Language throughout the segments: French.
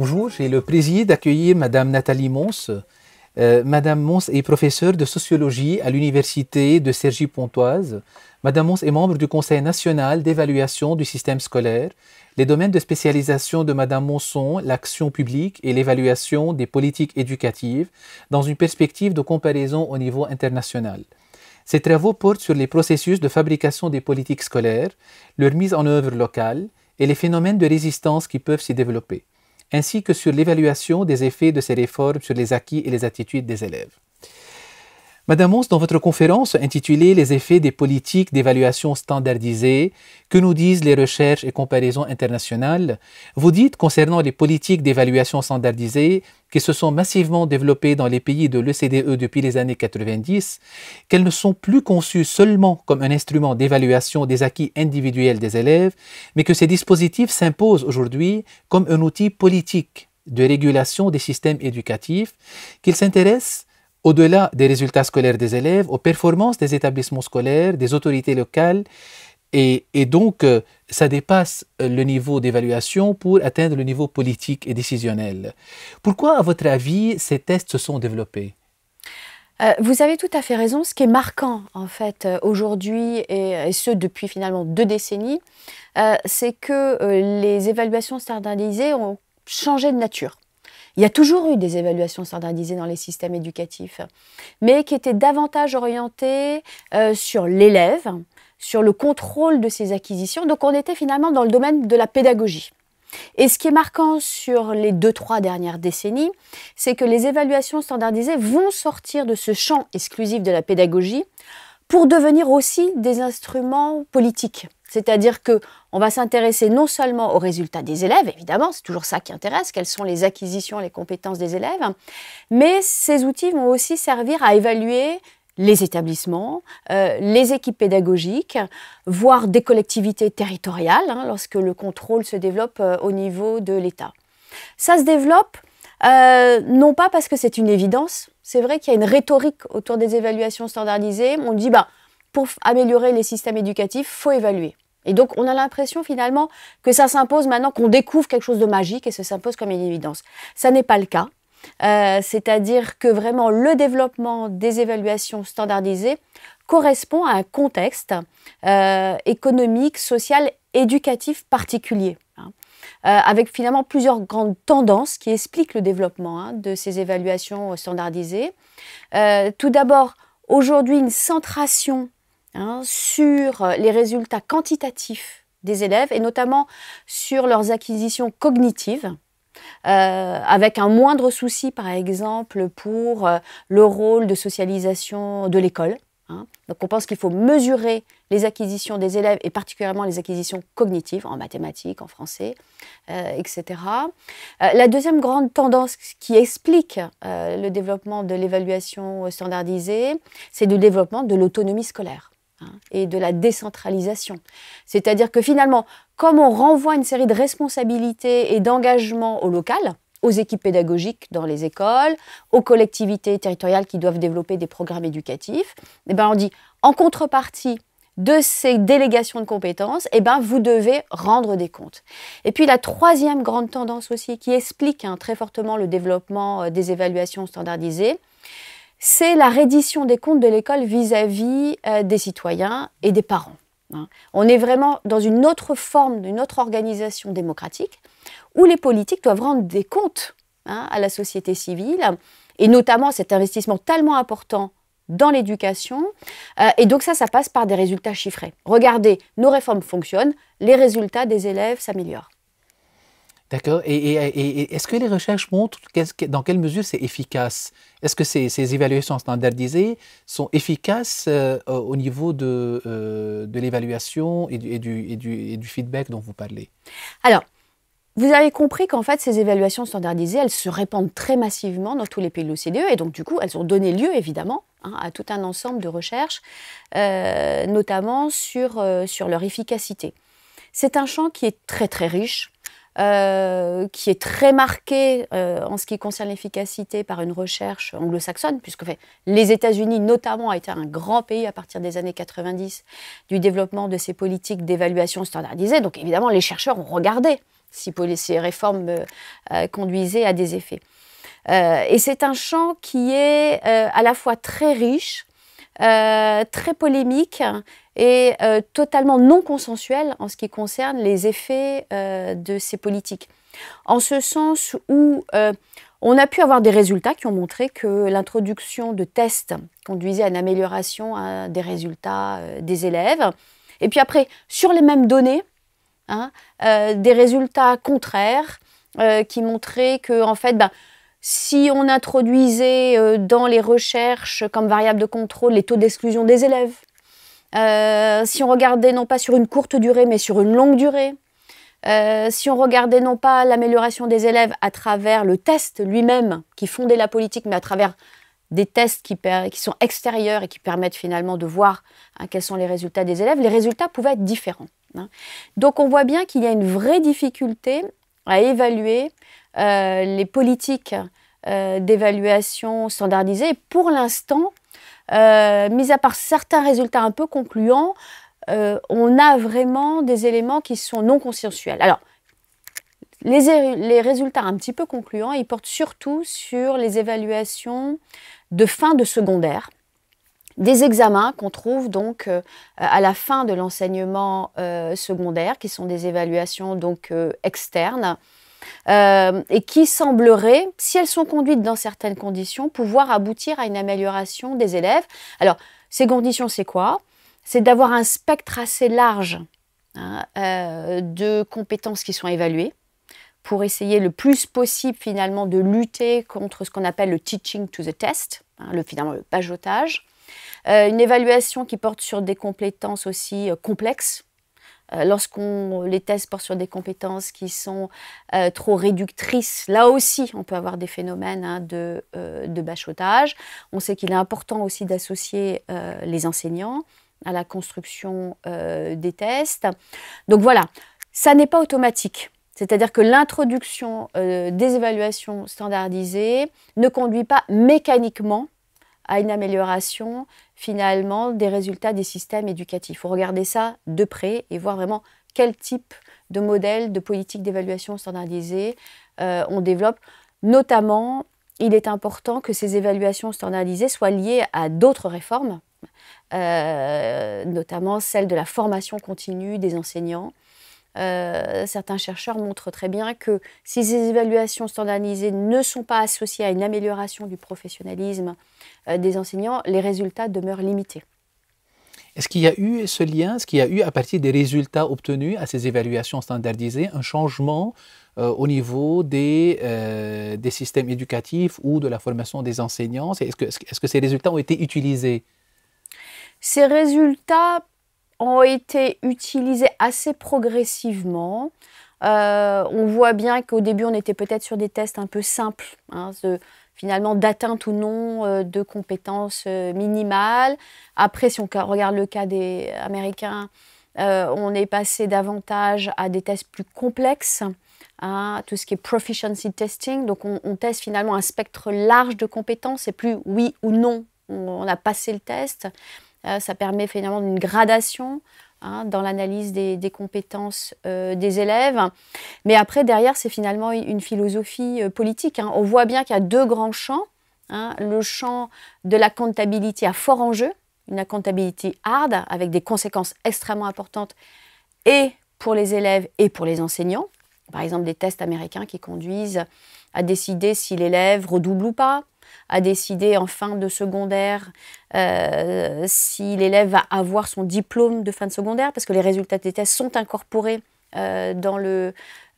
Bonjour, j'ai le plaisir d'accueillir Madame Nathalie Mons. Euh, Madame Mons est professeure de sociologie à l'université de sergy pontoise Madame Mons est membre du Conseil national d'évaluation du système scolaire. Les domaines de spécialisation de Madame Mons sont l'action publique et l'évaluation des politiques éducatives dans une perspective de comparaison au niveau international. Ses travaux portent sur les processus de fabrication des politiques scolaires, leur mise en œuvre locale et les phénomènes de résistance qui peuvent s'y développer ainsi que sur l'évaluation des effets de ces réformes sur les acquis et les attitudes des élèves. Madame Mons, dans votre conférence intitulée Les effets des politiques d'évaluation standardisée, que nous disent les recherches et comparaisons internationales, vous dites concernant les politiques d'évaluation standardisée qui se sont massivement développées dans les pays de l'ECDE depuis les années 90, qu'elles ne sont plus conçues seulement comme un instrument d'évaluation des acquis individuels des élèves, mais que ces dispositifs s'imposent aujourd'hui comme un outil politique de régulation des systèmes éducatifs, qu'ils s'intéressent au-delà des résultats scolaires des élèves, aux performances des établissements scolaires, des autorités locales. Et, donc, euh, ça dépasse euh, le niveau d'évaluation pour atteindre le niveau politique et décisionnel. Pourquoi, à votre avis, ces tests se sont développés euh, vous avez tout à fait raison. Ce qui est marquant, en fait, aujourd'hui, et, ce depuis finalement deux décennies, c'est que les évaluations standardisées ont changé de nature. Il y a toujours eu des évaluations standardisées dans les systèmes éducatifs, mais qui étaient davantage orientées euh, sur l'élève, sur le contrôle de ses acquisitions. Donc on était finalement dans le domaine de la pédagogie. Et ce qui est marquant sur les deux, trois dernières décennies, c'est que les évaluations standardisées vont sortir de ce champ exclusif de la pédagogie pour devenir aussi des instruments politiques. C'est-à-dire qu'on va s'intéresser non seulement aux résultats des élèves, évidemment, c'est toujours ça qui intéresse, quelles sont les acquisitions, les compétences des élèves, mais ces outils vont aussi servir à évaluer les établissements, euh, les équipes pédagogiques, voire des collectivités territoriales, hein, lorsque le contrôle se développe euh, au niveau de l'État. Ça se développe euh, non pas parce que c'est une évidence, c'est vrai qu'il y a une rhétorique autour des évaluations standardisées, on dit bah pour améliorer les systèmes éducatifs, faut évaluer. Et donc, on a l'impression finalement que ça s'impose maintenant, qu'on découvre quelque chose de magique et ça s'impose comme une évidence. Ça n'est pas le cas. Euh, c'est-à-dire que vraiment le développement des évaluations standardisées correspond à un contexte euh, économique, social, éducatif particulier. Hein. Euh, avec finalement plusieurs grandes tendances qui expliquent le développement hein, de ces évaluations standardisées. tout d'abord, aujourd'hui, une centration Hein, sur euh, les résultats quantitatifs des élèves et notamment sur leurs acquisitions cognitives. Euh, avec un moindre souci, par exemple, pour euh, le rôle de socialisation de l'école. Hein. Donc on pense qu'il faut mesurer les acquisitions des élèves et particulièrement les acquisitions cognitives en mathématiques, en français, etc. la deuxième grande tendance qui explique le développement de l'évaluation standardisée, c'est le développement de l'autonomie scolaire. Hein, et de la décentralisation. C'est-à-dire que finalement, comme on renvoie une série de responsabilités et d'engagements au local, aux équipes pédagogiques dans les écoles, aux collectivités territoriales qui doivent développer des programmes éducatifs, et eh ben, on dit en contrepartie de ces délégations de compétences, eh ben vous devez rendre des comptes. Et puis la troisième grande tendance aussi qui explique hein, très fortement le développement euh, des évaluations standardisées, c'est la reddition des comptes de l'école vis-à-vis euh, des citoyens et des parents. Hein. On est vraiment dans une autre forme, une autre organisation démocratique, où les politiques doivent rendre des comptes hein, à la société civile, et notamment cet investissement tellement important dans l'éducation. Euh, et donc ça, ça passe par des résultats chiffrés. Regardez, nos réformes fonctionnent, les résultats des élèves s'améliorent. D'accord. Et, est-ce que les recherches montrent dans quelle mesure c'est efficace Est-ce que ces, évaluations standardisées sont efficaces euh, au niveau de, euh, de l'évaluation et, et du, du feedback dont vous parlez Alors, vous avez compris qu'en fait, ces évaluations standardisées, elles se répandent très massivement dans tous les pays de l'OCDE et donc du coup, elles ont donné lieu évidemment hein, à tout un ensemble de recherches, euh, notamment sur, sur leur efficacité. C'est un champ qui est très très riche, euh, qui est très marquée euh, en ce qui concerne l'efficacité par une recherche anglo-saxonne, puisque les États-Unis notamment a été un grand pays à partir des années 90 du développement de ces politiques d'évaluation standardisée. Donc évidemment, les chercheurs ont regardé si ces réformes euh, conduisaient à des effets. et c'est un champ qui est à la fois très riche, très polémique et euh, totalement non consensuel en ce qui concerne les effets euh, de ces politiques. En ce sens où euh, on a pu avoir des résultats qui ont montré que l'introduction de tests conduisait à une amélioration hein, des résultats des élèves. Et puis après, sur les mêmes données, hein, des résultats contraires qui montraient que, en fait, ben, si on introduisait dans les recherches comme variable de contrôle les taux d'exclusion des élèves, euh, si on regardait non pas sur une courte durée, mais sur une longue durée. Euh, si on regardait non pas l'amélioration des élèves à travers le test lui-même qui fondait la politique, mais à travers des tests qui, sont extérieurs et qui permettent finalement de voir hein, quels sont les résultats des élèves, les résultats pouvaient être différents. Hein. Donc on voit bien qu'il y a une vraie difficulté à évaluer euh, les politiques d'évaluation standardisées Pour l'instant, euh, mis à part certains résultats un peu concluants, euh, on a vraiment des éléments qui sont non consensuels. Alors, les, résultats un petit peu concluants, ils portent surtout sur les évaluations de fin de secondaire, des examens qu'on trouve donc euh, à la fin de l'enseignement secondaire, qui sont des évaluations donc externes euh, et qui semblerait, si elles sont conduites dans certaines conditions, pouvoir aboutir à une amélioration des élèves. Alors, ces conditions, c'est quoi C'est d'avoir un spectre assez large hein, euh, de compétences qui sont évaluées pour essayer le plus possible finalement de lutter contre ce qu'on appelle le teaching to the test, hein, le, finalement le page Euh, une évaluation qui porte sur des compétences aussi euh, complexes, euh, lorsqu'on les tests portent sur des compétences qui sont euh, trop réductrices, là aussi, on peut avoir des phénomènes hein, de, euh, de, bachotage. On sait qu'il est important aussi d'associer les enseignants à la construction des tests. Donc voilà, ça n'est pas automatique. C'est-à-dire que l'introduction des évaluations standardisées ne conduit pas mécaniquement à une amélioration finalement des résultats des systèmes éducatifs. Il faut regarder ça de près et voir vraiment quel type de modèle de politique d'évaluation standardisée euh, on développe. Notamment, il est important que ces évaluations standardisées soient liées à d'autres réformes, euh, notamment celle de la formation continue des enseignants. Euh, certains chercheurs montrent très bien que si ces évaluations standardisées ne sont pas associées à une amélioration du professionnalisme euh, des enseignants, les résultats demeurent limités. Est-ce qu'il y a eu ce lien, est-ce qu'il y a eu à partir des résultats obtenus à ces évaluations standardisées un changement euh, au niveau des, des systèmes éducatifs ou de la formation des enseignants Est-ce que, est -ce que ces résultats ont été utilisés Ces résultats ont été utilisés assez progressivement. Euh, on voit bien qu'au début, on était peut-être sur des tests un peu simples, hein, finalement d'atteinte ou non euh, de compétences euh, minimales. Après, si on regarde le cas des Américains, on est passé davantage à des tests plus complexes. Hein, tout ce qui est proficiency testing, donc on, teste finalement un spectre large de compétences, et plus oui ou non, on a passé le test. Euh, ça permet finalement une gradation hein, dans l'analyse des, compétences euh, des élèves. Mais après, derrière, c'est finalement une philosophie euh, politique. Hein. On voit bien qu'il y a deux grands champs. Hein. le champ de la comptabilité à fort enjeu, une comptabilité hard, avec des conséquences extrêmement importantes, et pour les élèves et pour les enseignants. Par exemple, des tests américains qui conduisent à décider si l'élève redouble ou pas, à décider en fin de secondaire euh, si l'élève va avoir son diplôme de fin de secondaire, parce que les résultats des tests sont incorporés euh,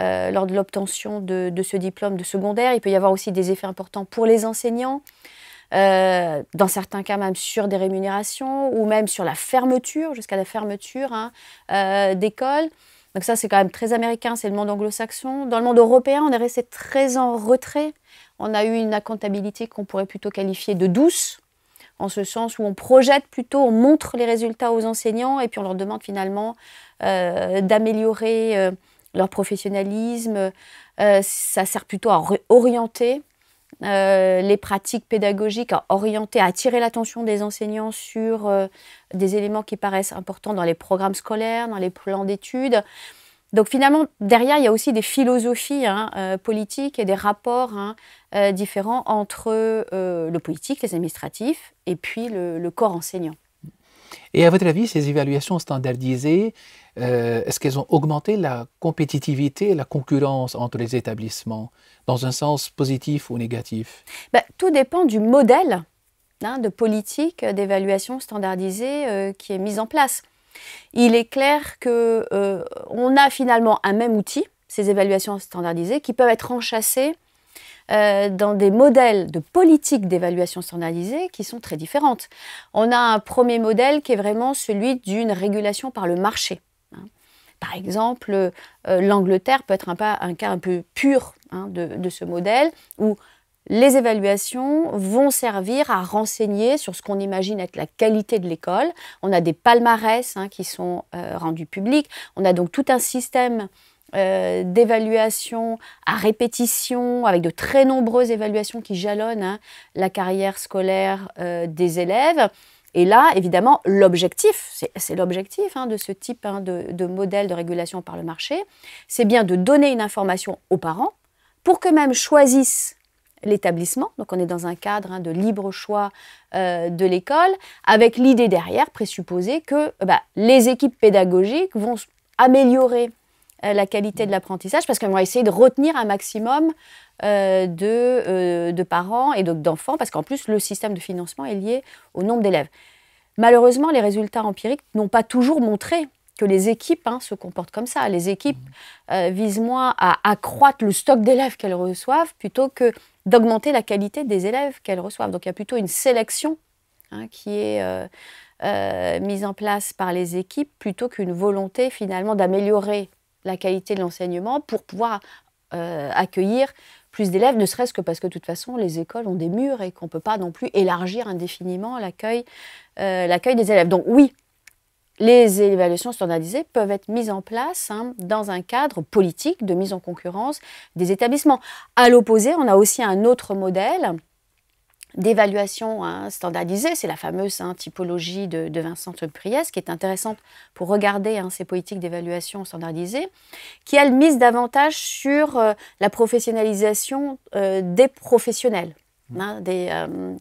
euh, lors de l'obtention de, ce diplôme de secondaire. Il peut y avoir aussi des effets importants pour les enseignants, dans certains cas même sur des rémunérations ou même sur la fermeture, jusqu'à la fermeture hein, d'écoles. Donc ça, c'est quand même très américain, c'est le monde anglo-saxon. Dans le monde européen, on est resté très en retrait on a eu une accountabilité qu'on pourrait plutôt qualifier de douce, en ce sens où on projette plutôt, on montre les résultats aux enseignants et puis on leur demande finalement euh, d'améliorer euh, leur professionnalisme. Euh, ça sert plutôt à orienter les pratiques pédagogiques, à orienter, à attirer l'attention des enseignants sur des éléments qui paraissent importants dans les programmes scolaires, dans les plans d'études. Donc finalement, derrière, il y a aussi des philosophies hein, euh, politiques et des rapports hein, euh, différents entre euh, le politique, les administratifs et puis le, corps enseignant. Et à votre avis, ces évaluations standardisées, est-ce qu'elles ont augmenté la compétitivité, la concurrence entre les établissements, dans un sens positif ou négatif bah, Tout dépend du modèle hein, de politique d'évaluation standardisée qui est mise en place il est clair que euh, on a finalement un même outil, ces évaluations standardisées, qui peuvent être enchâssées euh, dans des modèles de politique d'évaluation standardisée qui sont très différentes. On a un premier modèle qui est vraiment celui d'une régulation par le marché. Hein. Par exemple, euh, l'Angleterre peut être un, cas un peu pur hein, de, de, ce modèle, où les évaluations vont servir à renseigner sur ce qu'on imagine être la qualité de l'école. On a des palmarès hein, qui sont euh, rendus publics. On a donc tout un système euh, d'évaluation à répétition, avec de très nombreuses évaluations qui jalonnent hein, la carrière scolaire euh, des élèves. Et là, évidemment, l'objectif, c'est l'objectif hein, de ce type hein, de, de modèle de régulation par le marché, c'est bien de donner une information aux parents pour qu'eux-mêmes choisissent l'établissement. Donc on est dans un cadre hein, de libre choix euh, de l'école, avec l'idée derrière, présupposée, que bah, les équipes pédagogiques vont améliorer euh, la qualité de l'apprentissage parce qu'elles vont essayer de retenir un maximum euh, de, de, parents et d'enfants, parce qu'en plus le système de financement est lié au nombre d'élèves. Malheureusement, les résultats empiriques n'ont pas toujours montré que les équipes hein, se comportent comme ça. Les équipes mmh. visent moins à accroître le stock d'élèves qu'elles reçoivent plutôt que d'augmenter la qualité des élèves qu'elles reçoivent. Donc il y a plutôt une sélection hein, qui est euh, euh, mise en place par les équipes plutôt qu'une volonté finalement d'améliorer la qualité de l'enseignement pour pouvoir euh, accueillir plus d'élèves, ne serait-ce que parce que de toute façon les écoles ont des murs et qu'on ne peut pas non plus élargir indéfiniment l'accueil des élèves. Donc oui, les évaluations standardisées peuvent être mises en place hein, dans un cadre politique de mise en concurrence des établissements. À l'opposé, on a aussi un autre modèle d'évaluation hein, standardisée, c'est la fameuse hein, typologie de, de Vincent Priest, qui est intéressante pour regarder ces politiques d'évaluation standardisée, qui elle mise davantage sur euh, la professionnalisation euh, des professionnels. des, euh,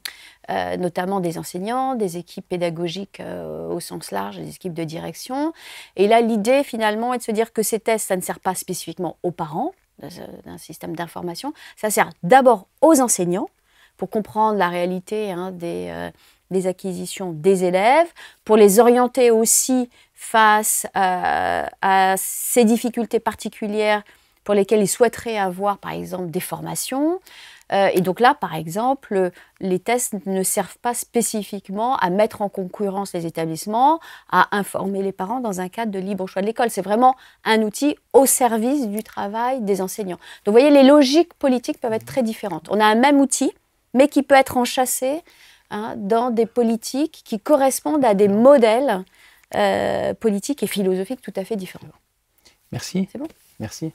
euh, notamment des enseignants, des équipes pédagogiques euh, au sens large, des équipes de direction. Et là, l'idée finalement est de se dire que ces tests, ça ne sert pas spécifiquement aux parents euh, d'un système d'information, ça sert d'abord aux enseignants pour comprendre la réalité hein, des, des, acquisitions des élèves, pour les orienter aussi face à ces difficultés particulières pour lesquelles ils souhaiteraient avoir, par exemple, des formations. Euh, et donc là, par exemple, les tests ne servent pas spécifiquement à mettre en concurrence les établissements, à informer les parents dans un cadre de libre choix de l'école. C'est vraiment un outil au service du travail des enseignants. Donc vous voyez, les logiques politiques peuvent être très différentes. On a un même outil, mais qui peut être enchâssé hein, dans des politiques qui correspondent à des modèles euh, politiques et philosophiques tout à fait différents. Merci. C'est bon Merci.